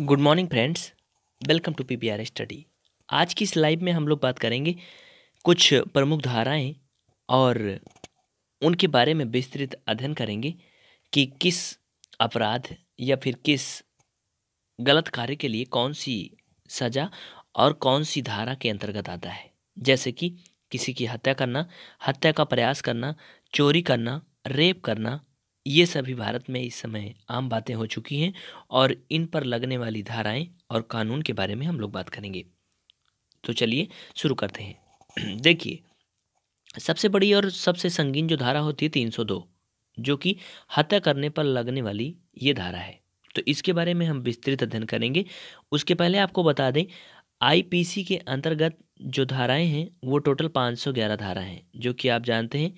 Good morning friends welcome to P study आज की इस लाइव में हम लोग बात करेंगे कुछ प्रमुख धाराएं और उनके बारे में विस्तृत अध्ययन करेंगे कि किस अपराध या फिर किस गलत कार्य के लिए कौन सी सज़ा और कौन सी धारा के अंतर्गत आता है जैसे कि किसी की हत्या करना हत्या का प्रयास करना चोरी करना रेप करना ये सभी भारत में इस समय आम बातें हो चुकी हैं और इन पर लगने वाली धाराएं और कानून के बारे में हम लोग बात करेंगे तो चलिए शुरू करते हैं देखिए सबसे बड़ी और सबसे संगीन जो धारा होती है तीन सौ दो जो कि हत्या करने पर लगने वाली ये धारा है तो इसके बारे में हम विस्तृत अध्ययन करेंगे उसके पहले आपको बता दें आईपीसी के अंतर्गत जो धाराएं हैं वो टोटल 511 धारा हैं जो कि आप जानते हैं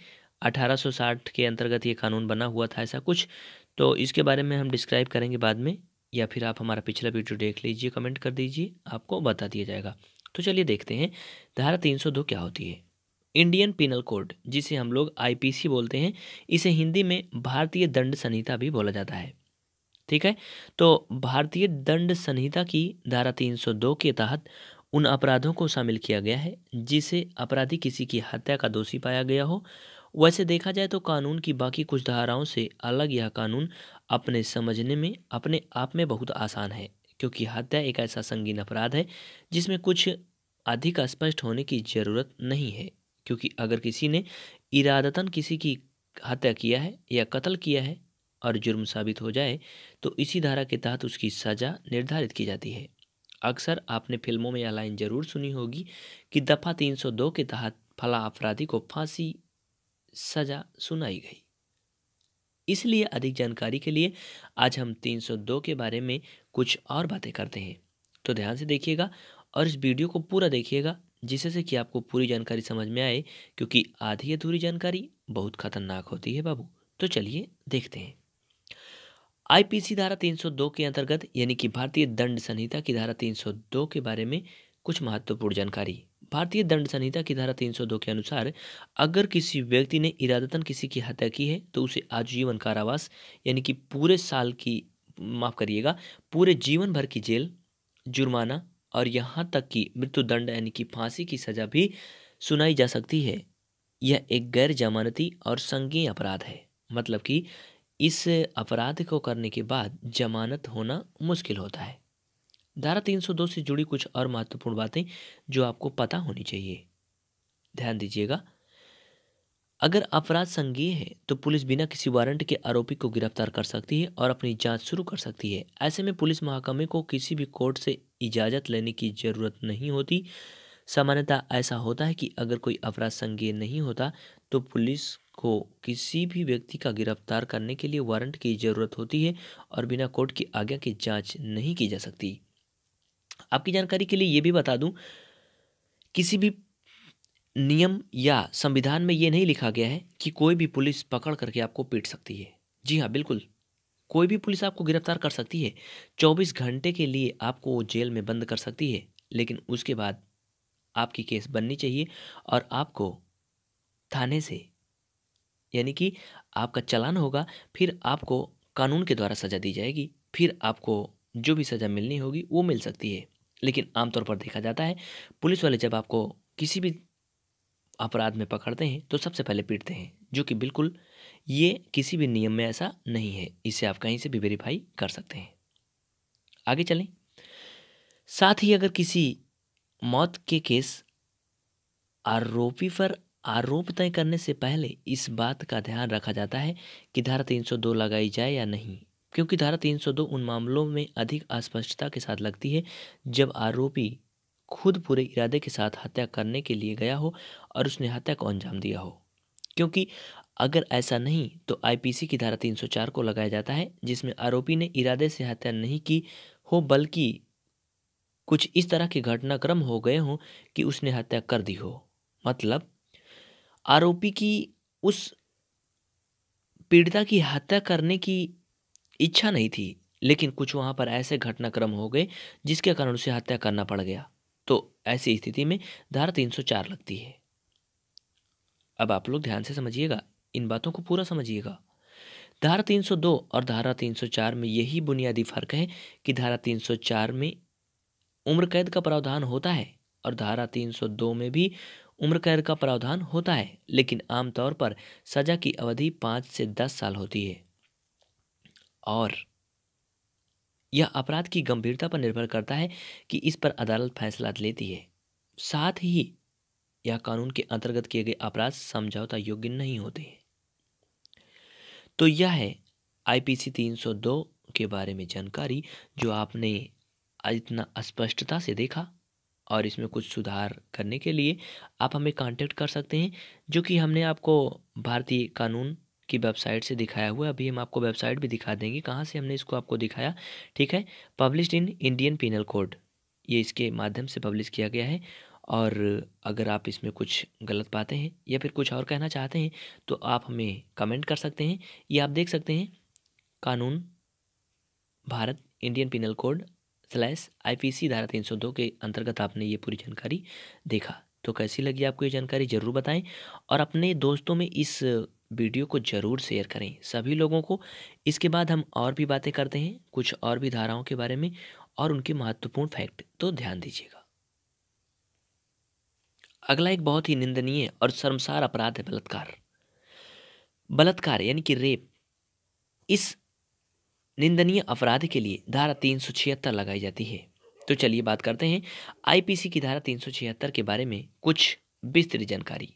1860 के अंतर्गत ये कानून बना हुआ था ऐसा कुछ तो इसके बारे में हम डिस्क्राइब करेंगे बाद में या फिर आप हमारा पिछला वीडियो देख लीजिए कमेंट कर दीजिए आपको बता दिया जाएगा तो चलिए देखते हैं धारा 302 क्या होती है इंडियन पिनल कोड जिसे हम लोग आईपीसी बोलते हैं इसे हिंदी में भारतीय दंड संहिता भी बोला जाता है ठीक है तो भारतीय दंड संहिता की धारा 302 के तहत उन अपराधों को शामिल किया गया है जिसे अपराधी किसी की हत्या का दोषी पाया गया हो वैसे देखा जाए तो कानून की बाकी कुछ धाराओं से अलग यह कानून अपने समझने में अपने आप में बहुत आसान है क्योंकि हत्या एक ऐसा संगीन अपराध है जिसमें कुछ अधिक स्पष्ट होने की जरूरत नहीं है क्योंकि अगर किसी ने इरादतन किसी की हत्या किया है या कत्ल किया है और जुर्म साबित हो जाए तो इसी धारा के तहत उसकी सज़ा निर्धारित की जाती है अक्सर आपने फिल्मों में यह लाइन जरूर सुनी होगी कि दफ़ा 302 के तहत फला अपराधी को फांसी सजा सुनाई गई इसलिए अधिक जानकारी के लिए आज हम 302 के बारे में कुछ और बातें करते हैं तो ध्यान से देखिएगा और इस वीडियो को पूरा देखिएगा जिससे कि आपको पूरी जानकारी समझ में आए क्योंकि आधी अधूरी जानकारी बहुत खतरनाक होती है बाबू तो चलिए देखते हैं आईपीसी धारा 302 के अंतर्गत यानी कि भारतीय दंड संहिता की धारा 302 के बारे में कुछ महत्वपूर्ण जानकारी भारतीय दंड संहिता की धारा 302 के अनुसार अगर किसी व्यक्ति ने इरादतन किसी की हत्या की है तो उसे आजीवन कारावास यानी कि पूरे साल की माफ़ करिएगा पूरे जीवन भर की जेल जुर्माना और यहाँ तक कि मृत्युदंड यानी कि फांसी की सज़ा भी सुनाई जा सकती है यह एक गैर जमानती और संज्ञेय अपराध है मतलब कि इस अपराध को करने के बाद जमानत होना मुश्किल होता है धारा 302 से जुड़ी कुछ और महत्वपूर्ण बातें जो आपको पता होनी चाहिए ध्यान दीजिएगा अगर अपराध संज्ञीय है तो पुलिस बिना किसी वारंट के आरोपी को गिरफ्तार कर सकती है और अपनी जांच शुरू कर सकती है ऐसे में पुलिस महाकमे को किसी भी कोर्ट से इजाज़त लेने की ज़रूरत नहीं होती सामान्यतः ऐसा होता है कि अगर कोई अपराध संज्ञीय नहीं होता तो पुलिस को किसी भी व्यक्ति का गिरफ्तार करने के लिए वारंट की ज़रूरत होती है और बिना कोर्ट की आज्ञा की जाँच नहीं की जा सकती आपकी जानकारी के लिए ये भी बता दूं किसी भी नियम या संविधान में ये नहीं लिखा गया है कि कोई भी पुलिस पकड़ करके आपको पीट सकती है जी हाँ बिल्कुल कोई भी पुलिस आपको गिरफ्तार कर सकती है चौबीस घंटे के लिए आपको जेल में बंद कर सकती है लेकिन उसके बाद आपकी केस बननी चाहिए और आपको थाने से यानी कि आपका चलान होगा फिर आपको कानून के द्वारा सज़ा दी जाएगी फिर आपको जो भी सज़ा मिलनी होगी वो मिल सकती है लेकिन आमतौर पर देखा जाता है पुलिस वाले जब आपको किसी भी अपराध में पकड़ते हैं तो सबसे पहले पीटते हैं जो कि बिल्कुल ये किसी भी नियम में ऐसा नहीं है इसे आप कहीं से भी वेरीफाई कर सकते हैं आगे चलें साथ ही अगर किसी मौत के केस आरोपी पर आरोप तय करने से पहले इस बात का ध्यान रखा जाता है कि धारा 302 लगाई जाए या नहीं क्योंकि धारा 302 उन मामलों में अधिक अस्पष्टता के साथ लगती है जब आरोपी खुद पूरे इरादे के साथ हत्या करने के लिए गया हो और उसने हत्या को अंजाम दिया हो क्योंकि अगर ऐसा नहीं तो आईपीसी की धारा 304 को लगाया जाता है जिसमें आरोपी ने इरादे से हत्या नहीं की हो बल्कि कुछ इस तरह के घटनाक्रम हो गए हों कि उसने हत्या कर दी हो मतलब आरोपी की उस पीड़िता की हत्या करने की इच्छा नहीं थी लेकिन कुछ वहाँ पर ऐसे घटनाक्रम हो गए जिसके कारण उसे हत्या करना पड़ गया तो ऐसी स्थिति में धारा तीन लगती है अब आप लोग ध्यान से समझिएगा इन बातों को पूरा समझिएगा धारा 302 और धारा 304 में यही बुनियादी फर्क है कि धारा 304 में उम्र कैद का प्रावधान होता है और धारा 302 में भी उम्र कैद का प्रावधान होता है लेकिन आमतौर पर सजा की अवधि पाँच से दस साल होती है और यह अपराध की गंभीरता पर निर्भर करता है कि इस पर अदालत फैसला लेती है साथ ही यह कानून के अंतर्गत किए गए अपराध समझौता योग्य नहीं होते हैं तो यह है आईपीसी 302 के बारे में जानकारी जो आपने इतना स्पष्टता से देखा और इसमें कुछ सुधार करने के लिए आप हमें कांटेक्ट कर सकते हैं जो कि हमने आपको भारतीय कानून की वेबसाइट से दिखाया हुआ अभी हम आपको वेबसाइट भी दिखा देंगे कहाँ से हमने इसको आपको दिखाया ठीक है publish in Indian penal code ये इसके माध्यम से पब्लिश किया गया है और अगर आप इसमें कुछ गलत पाते हैं या फिर कुछ और कहना चाहते हैं तो आप हमें कमेंट कर सकते हैं या आप देख सकते हैं कानून Bharat Indian penal code P IPC धारा तीन सौ दो के अंतर्गत आपने ये पूरी जानकारी देखा तो कैसी लगी आपको ये जानकारी ज़रूर बताएं और अपने दोस्तों में इस वीडियो को ज़रूर शेयर करें सभी लोगों को इसके बाद हम और भी बातें करते हैं कुछ और भी धाराओं के बारे में और उनके महत्वपूर्ण फैक्ट तो ध्यान दीजिएगा अगला एक बहुत ही निंदनीय और शर्मसार अपराध है बलात्कार बलात्कार यानी कि रेप इस निंदनीय अपराध के लिए धारा तीन सौ छिहत्तर लगाई जाती है तो चलिए बात करते हैं आईपीसी की धारा तीन सौ छिहत्तर के बारे में कुछ विस्तृत जानकारी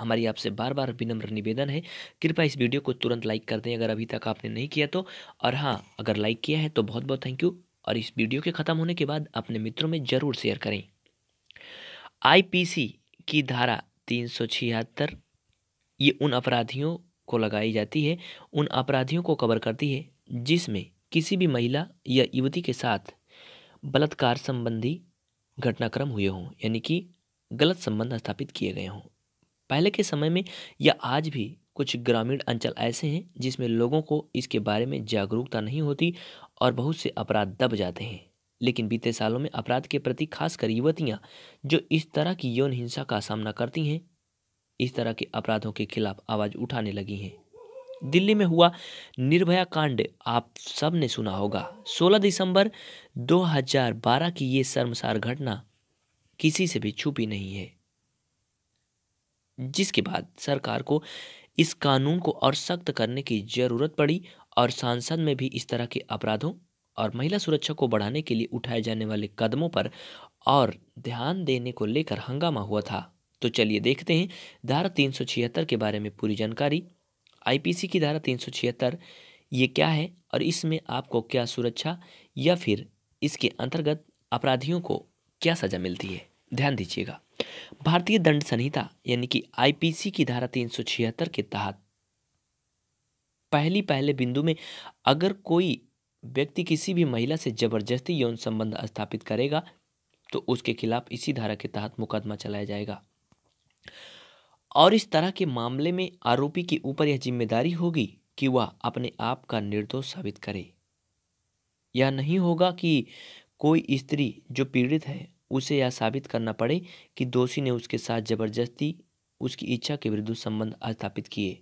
हमारी आपसे बार बार विनम्र निवेदन है कृपया इस वीडियो को तुरंत लाइक कर दें अगर अभी तक आपने नहीं किया तो और हाँ अगर लाइक किया है तो बहुत बहुत थैंक यू और इस वीडियो के ख़त्म होने के बाद अपने मित्रों में ज़रूर शेयर करें आईपीसी की धारा तीन सौ छिहत्तर ये उन अपराधियों को लगाई जाती है उन अपराधियों को कवर करती है जिसमें किसी भी महिला या युवती के साथ बलात्कार संबंधी घटनाक्रम हुए हों यानी कि गलत संबंध स्थापित किए गए हों पहले के समय में या आज भी कुछ ग्रामीण अंचल ऐसे हैं जिसमें लोगों को इसके बारे में जागरूकता नहीं होती और बहुत से अपराध दब जाते हैं लेकिन बीते सालों में अपराध के प्रति खासकर युवतियाँ जो इस तरह की यौन हिंसा का सामना करती हैं इस तरह के अपराधों के खिलाफ आवाज़ उठाने लगी हैं दिल्ली में हुआ निर्भया कांड आप सब ने सुना होगा 16 दिसंबर 2012 की ये शर्मसार घटना किसी से भी छुपी नहीं है जिसके बाद सरकार को इस कानून को और सख्त करने की जरूरत पड़ी और सांसद में भी इस तरह के अपराधों और महिला सुरक्षा को बढ़ाने के लिए उठाए जाने वाले कदमों पर और ध्यान देने को लेकर हंगामा हुआ था तो चलिए देखते हैं धारा तीन के बारे में पूरी जानकारी आईपीसी की धारा तीन ये क्या है और इसमें आपको क्या सुरक्षा या फिर इसके अंतर्गत अपराधियों को क्या सज़ा मिलती है ध्यान दीजिएगा भारतीय दंड संहिता यानी कि आईपीसी की धारा तीन के तहत पहली पहले बिंदु में अगर कोई व्यक्ति किसी भी महिला से जबरदस्ती यौन संबंध स्थापित करेगा तो उसके खिलाफ इसी धारा के तहत मुकदमा चलाया जाएगा और इस तरह के मामले में आरोपी के ऊपर यह जिम्मेदारी होगी कि वह अपने आप का निर्दोष साबित करे यह नहीं होगा कि कोई स्त्री जो पीड़ित है उसे यह साबित करना पड़े कि दोषी ने उसके साथ जबरदस्ती उसकी इच्छा के विरुद्ध संबंध स्थापित किए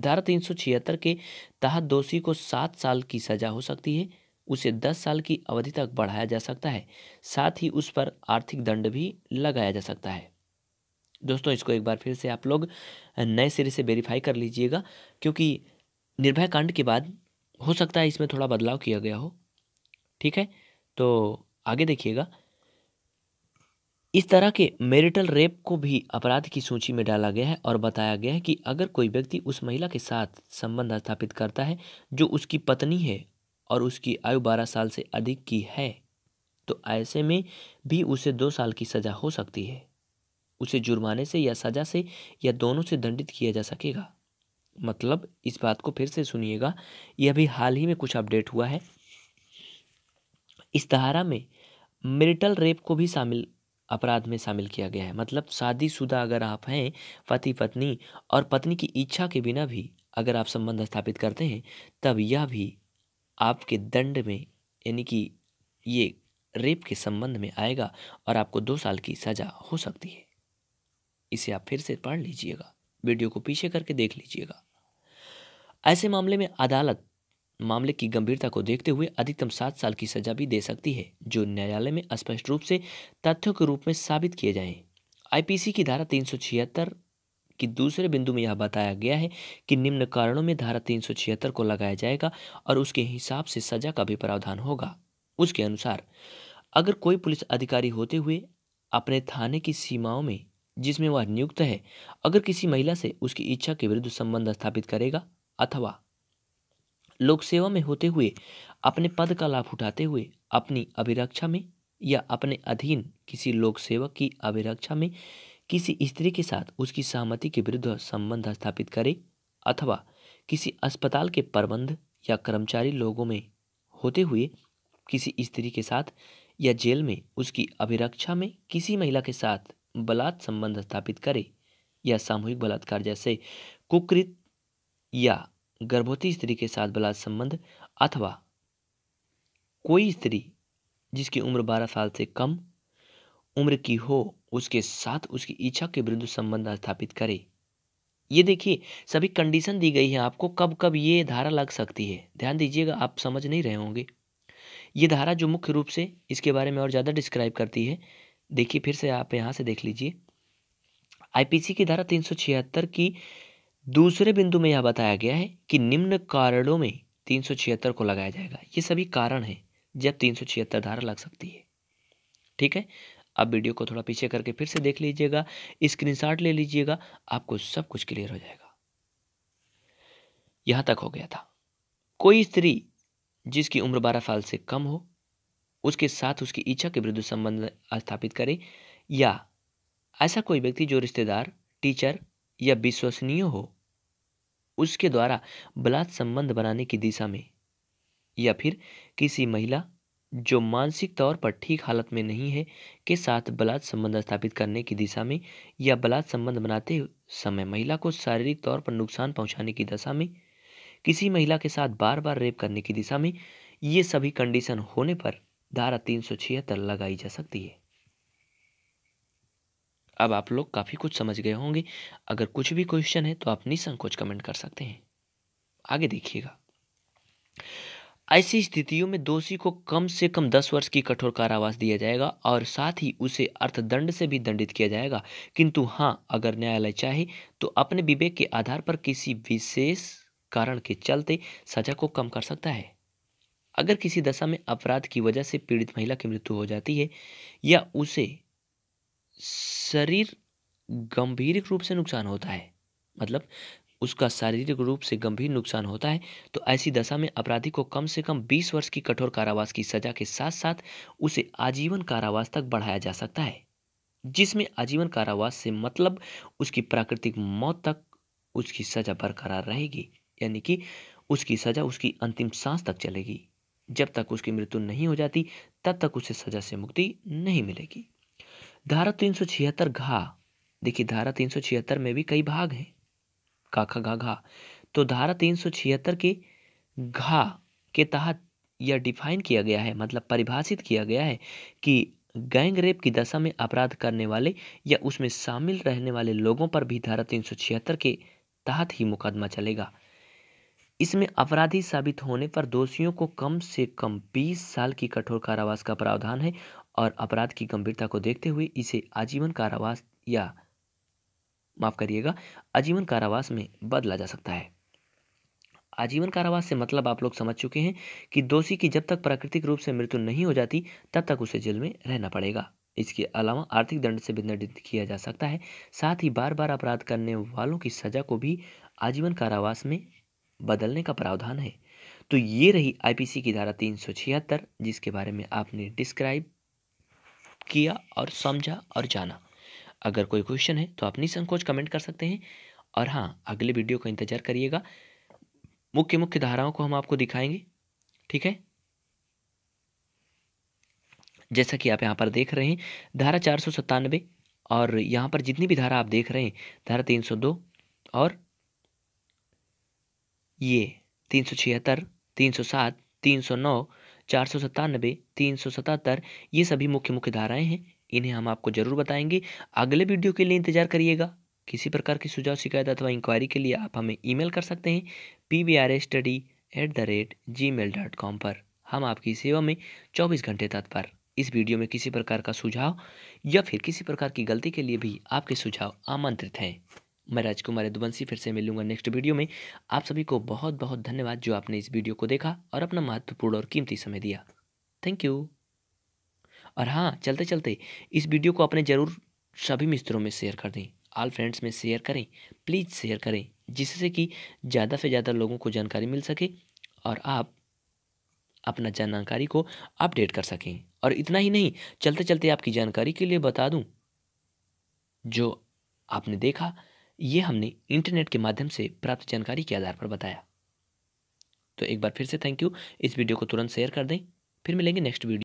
धारा तीन के तहत दोषी को सात साल की सजा हो सकती है उसे दस साल की अवधि तक बढ़ाया जा सकता है साथ ही उस पर आर्थिक दंड भी लगाया जा सकता है दोस्तों इसको एक बार फिर से आप लोग नए सिरे से वेरीफाई कर लीजिएगा क्योंकि निर्भय कांड के बाद हो सकता है इसमें थोड़ा बदलाव किया गया हो ठीक है तो आगे देखिएगा इस तरह के मेरिटल रेप को भी अपराध की सूची में डाला गया है और बताया गया है कि अगर कोई व्यक्ति उस महिला के साथ संबंध स्थापित करता है जो उसकी पत्नी है और उसकी आयु बारह साल से अधिक की है तो ऐसे में भी उसे दो साल की सज़ा हो सकती है उसे जुर्माने से या सज़ा से या दोनों से दंडित किया जा सकेगा मतलब इस बात को फिर से सुनिएगा यह भी हाल ही में कुछ अपडेट हुआ है इस धारा में मेरिटल रेप को भी शामिल अपराध में शामिल किया गया है मतलब शादीशुदा अगर आप हैं पति पत्नी और पत्नी की इच्छा के बिना भी अगर आप संबंध स्थापित करते हैं तब यह भी आपके दंड में यानी कि ये रेप के संबंध में आएगा और आपको दो साल की सज़ा हो सकती है इसे आप फिर से पढ़ लीजिएगा वीडियो को पीछे करके देख लीजिएगा ऐसे मामले में अदालत मामले की गंभीरता को देखते हुए अधिकतम सात साल की सजा भी दे सकती है जो न्यायालय में स्पष्ट रूप से तथ्यों के रूप में साबित किए जाएं। आईपीसी की धारा तीन की दूसरे बिंदु में यह बताया गया है कि निम्न कारणों में धारा तीन को लगाया जाएगा और उसके हिसाब से सजा का भी प्रावधान होगा उसके अनुसार अगर कोई पुलिस अधिकारी होते हुए अपने थाने की सीमाओं में जिसमें वह नियुक्त है अगर किसी महिला से उसकी इच्छा के विरुद्ध संबंध स्थापित करेगा अथवा लोक सेवा में होते हुए अपने पद का लाभ उठाते हुए अपनी अभिरक्षा में या अपने अधीन किसी लोक सेवक की अभिरक्षा में किसी स्त्री के साथ उसकी सहमति के विरुद्ध संबंध स्थापित करे अथवा किसी अस्पताल के प्रबंध या कर्मचारी लोगों में होते हुए किसी स्त्री के साथ या जेल में उसकी अभिरक्षा में किसी महिला के साथ बलात् संबंध स्थापित करे या सामूहिक बलात्कार जैसे कुकृत या गर्भवती स्त्री के साथ बलात् संबंध अथवा कोई स्त्री जिसकी उम्र बारह साल से कम उम्र की हो उसके साथ उसकी इच्छा के विरुद्ध संबंध स्थापित करे ये देखिए सभी कंडीशन दी गई है आपको कब कब ये धारा लग सकती है ध्यान दीजिएगा आप समझ नहीं रहे होंगे ये धारा जो मुख्य रूप से इसके बारे में और ज़्यादा डिस्क्राइब करती है देखिए फिर से आप यहाँ से देख लीजिए आईपीसी की धारा तीन की दूसरे बिंदु में यह बताया गया है कि निम्न कारणों में तीन सौ छिहत्तर को लगाया जाएगा ये सभी कारण हैं जब तीन सौ छिहत्तर धारा लग सकती है ठीक है आप वीडियो को थोड़ा पीछे करके फिर से देख लीजिएगा स्क्रीनशॉट ले लीजिएगा आपको सब कुछ क्लियर हो जाएगा यहां तक हो गया था कोई स्त्री जिसकी उम्र बारह साल से कम हो उसके साथ उसकी इच्छा के विरुद्ध संबंध स्थापित करे या ऐसा कोई व्यक्ति जो रिश्तेदार टीचर या विश्वसनीय हो उसके द्वारा बलात् संबंध बनाने की दिशा में या फिर किसी महिला जो मानसिक तौर पर ठीक हालत में नहीं है के साथ बलात् संबंध स्थापित करने की दिशा में या बलात् संबंध बनाते समय महिला को शारीरिक तौर पर नुकसान पहुंचाने की दशा में किसी महिला के साथ बार बार रेप करने की दिशा में ये सभी कंडीशन होने पर धारा तीन लगाई जा सकती है अब आप लोग काफ़ी कुछ समझ गए होंगे अगर कुछ भी क्वेश्चन है तो आप निसंकोच कमेंट कर सकते हैं आगे देखिएगा ऐसी स्थितियों में दोषी को कम से कम दस वर्ष की कठोर कारावास दिया जाएगा और साथ ही उसे अर्थदंड से भी दंडित किया जाएगा किंतु हाँ अगर न्यायालय चाहे तो अपने विवेक के आधार पर किसी विशेष कारण के चलते सजा को कम कर सकता है अगर किसी दशा में अपराध की वजह से पीड़ित महिला की मृत्यु हो जाती है या उसे शरीर गंभीर रूप से नुकसान होता है मतलब उसका शारीरिक रूप से गंभीर नुकसान होता है तो ऐसी दशा में अपराधी को कम से कम 20 वर्ष की कठोर कारावास की सजा के साथ साथ उसे आजीवन कारावास तक बढ़ाया जा सकता है जिसमें आजीवन कारावास से मतलब उसकी प्राकृतिक मौत तक उसकी सजा बरकरार रहेगी यानी कि उसकी सजा उसकी अंतिम सांस तक चलेगी जब तक उसकी मृत्यु नहीं हो जाती तब तक उसे सजा से मुक्ति नहीं मिलेगी धारा तीन सौ छिहत्तर घा देखिए धारा तीन सौ छिहत्तर में भी कई भाग हैं काखा घा घा तो धारा तीन सौ छिहत्तर के घा के तहत यह डिफाइन किया गया है मतलब परिभाषित किया गया है कि गैंग रेप की दशा में अपराध करने वाले या उसमें शामिल रहने वाले लोगों पर भी धारा तीन सौ छिहत्तर के तहत ही मुकदमा चलेगा इसमें अपराधी साबित होने पर दोषियों को कम से कम 20 साल की कठोर कारावास का प्रावधान है और अपराध की गंभीरता को देखते हुए इसे आजीवन कारावास या माफ करिएगा आजीवन कारावास में बदला जा सकता है आजीवन कारावास से मतलब आप लोग समझ चुके हैं कि दोषी की जब तक प्राकृतिक रूप से मृत्यु नहीं हो जाती तब तक उसे जेल में रहना पड़ेगा इसके अलावा आर्थिक दंड से भी दंडित किया जा सकता है साथ ही बार बार अपराध करने वालों की सजा को भी आजीवन कारावास में बदलने का प्रावधान है तो ये रही आईपीसी की धारा तीन जिसके बारे में आपने डिस्क्राइब किया और समझा और जाना अगर कोई क्वेश्चन है तो आप निसंकोच कमेंट कर सकते हैं और हाँ अगले वीडियो का इंतजार करिएगा मुख्य मुख्य धाराओं को हम आपको दिखाएंगे ठीक है जैसा कि आप यहाँ पर देख रहे हैं धारा चार सौ सत्तानवे और यहाँ पर जितनी भी धारा आप देख रहे हैं धारा तीन सौ दो और ये तीन सौ छिहत्तर तीन सौ सात तीन सौ नौ चार सौ सत्तानबे तीन सौ सतहत्तर ये सभी मुख्य मुख्य धाराएं हैं इन्हें हम आपको जरूर बताएंगे अगले वीडियो के लिए इंतजार करिएगा किसी प्रकार की सुझाव शिकायत अथवा इंक्वायरी के लिए आप हमें ईमेल कर सकते हैं P V R study at the rate Gmail dot com पर हम आपकी सेवा में चौबीस घंटे तत्पर इस वीडियो में किसी प्रकार का सुझाव या फिर किसी प्रकार की गलती के लिए भी आपके सुझाव आमंत्रित हैं मैं राजकुमार यदुवंशी फिर से मिलूंगा नेक्स्ट वीडियो में आप सभी को बहुत बहुत धन्यवाद जो आपने इस वीडियो को देखा और अपना महत्वपूर्ण और कीमती समय दिया थैंक यू और हाँ चलते चलते इस वीडियो को अपने ज़रूर सभी मित्रों में शेयर कर दें ऑल फ्रेंड्स में शेयर करें प्लीज़ शेयर करें जिससे कि ज़्यादा से ज़्यादा लोगों को जानकारी मिल सके और आप अपना जानकारी को अपडेट कर सकें और इतना ही नहीं चलते चलते आपकी जानकारी के लिए बता दूं जो आपने देखा ये हमने इंटरनेट के माध्यम से प्राप्त जानकारी के आधार पर बताया तो एक बार फिर से थैंक यू इस वीडियो को तुरंत शेयर कर दें फिर मिलेंगे नेक्स्ट वीडियो